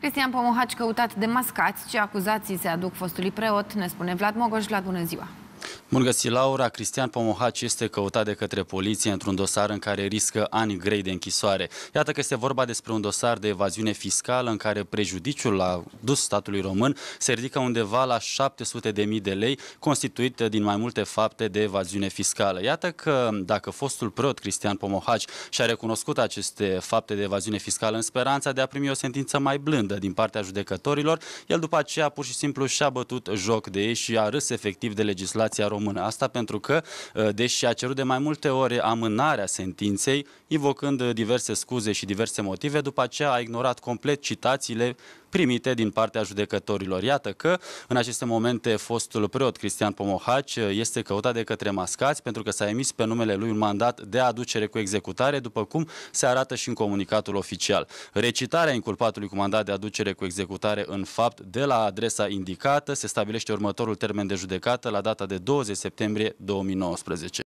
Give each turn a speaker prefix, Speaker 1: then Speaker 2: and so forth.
Speaker 1: Cristian Pomohaci căutat de mascați, ce acuzații se aduc fostului preot, ne spune Vlad Mogoș. Vlad, bună ziua!
Speaker 2: Bun găsit, Laura. Cristian Pomohaci este căutat de către poliție într-un dosar în care riscă ani grei de închisoare. Iată că este vorba despre un dosar de evaziune fiscală în care prejudiciul la dus statului român se ridică undeva la 700.000 de lei, constituit din mai multe fapte de evaziune fiscală. Iată că dacă fostul preot Cristian Pomohaci și-a recunoscut aceste fapte de evaziune fiscală în speranța de a primi o sentință mai blândă din partea judecătorilor, el după aceea pur și simplu și-a bătut joc de ei și a râs efectiv de legislația română română. Asta pentru că, uh, deși a cerut de mai multe ori amânarea sentinței, invocând uh, diverse scuze și diverse motive, după aceea a ignorat complet citațiile primite din partea judecătorilor. Iată că în aceste momente fostul preot Cristian Pomohaci uh, este căutat de către mascați pentru că s-a emis pe numele lui un mandat de aducere cu executare, după cum se arată și în comunicatul oficial. Recitarea inculpatului cu mandat de aducere cu executare în fapt de la adresa indicată se stabilește următorul termen de judecată la data de 20 septembrie 2019.